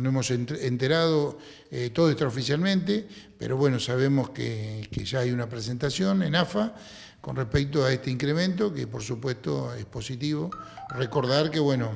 no hemos enterado eh, todo extraoficialmente, pero bueno, sabemos que, ya hay una presentación en AFA con respecto a este incremento, que por supuesto es positivo. Recordar que, bueno,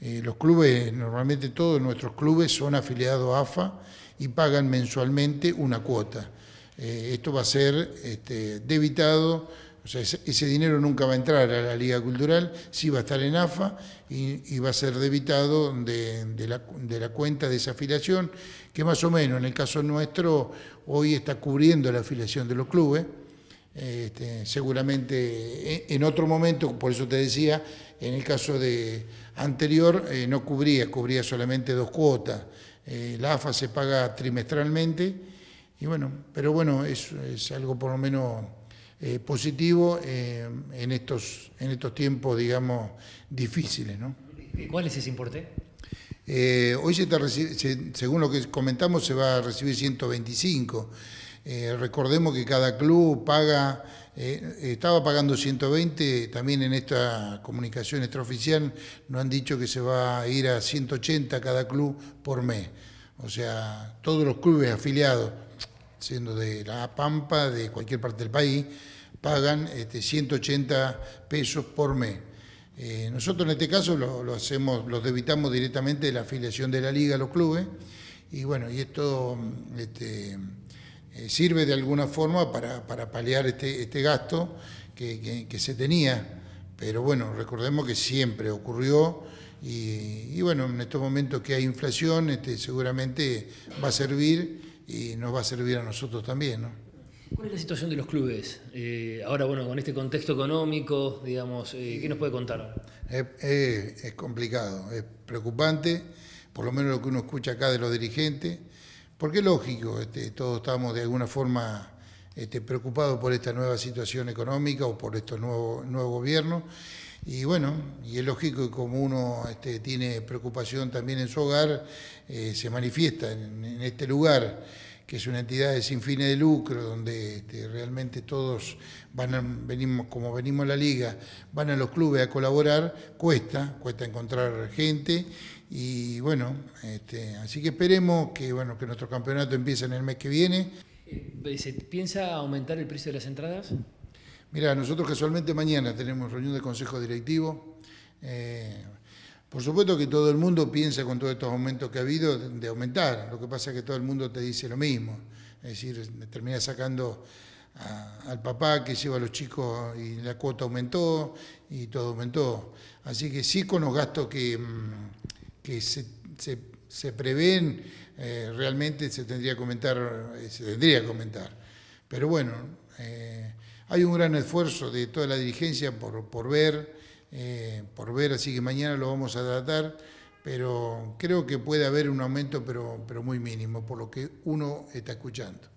eh, los clubes, normalmente todos nuestros clubes son afiliados a AFA y pagan mensualmente una cuota. Eh, esto va a ser este, debitado o sea, ese, dinero nunca va a entrar a la Liga Cultural, sí va a estar en AFA y, va a ser debitado de, la, cuenta de esa afiliación, que más o menos en el caso nuestro hoy está cubriendo la afiliación de los clubes. Este, seguramente e, en otro momento, por eso te decía, en el caso de anterior eh, no cubría, cubría solamente dos cuotas. Eh, la AFA se paga trimestralmente y bueno, pero bueno, es algo por lo menos eh, positivo eh, en, estos, en estos tiempos, digamos, difíciles. ¿Cuál es ese importe? Eh, hoy, se según lo que comentamos, se va a recibir 125. recordemos que cada club paga, estaba pagando 120, también en esta comunicación extraoficial nos han dicho que se va a ir a 180 cada club por mes. O sea, todos los clubes afiliados, siendo de La Pampa, de cualquier parte del país, pagan este, 180 pesos por mes. Eh, nosotros en este caso lo, hacemos, los debitamos directamente de la afiliación de la liga a los clubes y bueno, y esto este, eh, sirve de alguna forma para, paliar este, este gasto que, se tenía, pero bueno, recordemos que siempre ocurrió y, y bueno, en estos momentos que hay inflación, este, seguramente va a servir y nos va a servir a nosotros también, ¿Cuál es la situación de los clubes? Eh, ahora, bueno, con este contexto económico, digamos, eh, ¿qué nos puede contar? es complicado, es preocupante, por lo menos lo que uno escucha acá de los dirigentes, porque es lógico, este, todos estamos de alguna forma este, preocupados por esta nueva situación económica o por este nuevos nuevo gobierno, y bueno, y es lógico que como uno este, tiene preocupación también en su hogar, eh, se manifiesta en, en este lugar que es una entidad de sin fines de lucro, donde este, realmente todos van venimos, como venimos a la liga, van a los clubes a colaborar, cuesta, cuesta encontrar gente. Y bueno, este, así que esperemos que, bueno, que nuestro campeonato empiece en el mes que viene. Eh, ¿Se piensa aumentar el precio de las entradas? Mira, nosotros casualmente mañana tenemos reunión de consejo directivo. Eh, por supuesto que todo el mundo piensa con todos estos aumentos que ha habido de aumentar, lo que pasa es que todo el mundo te dice lo mismo, es decir, termina sacando al papá que lleva a los chicos y la cuota aumentó y todo aumentó. Así que sí con los gastos que, mm, se, prevén, eh, realmente se tendría que aumentar, eh, se tendría que Pero bueno, eh, hay un gran esfuerzo de toda la dirigencia por, por ver eh, por ver, así que mañana lo vamos a tratar, pero creo que puede haber un aumento, pero, pero muy mínimo, por lo que uno está escuchando.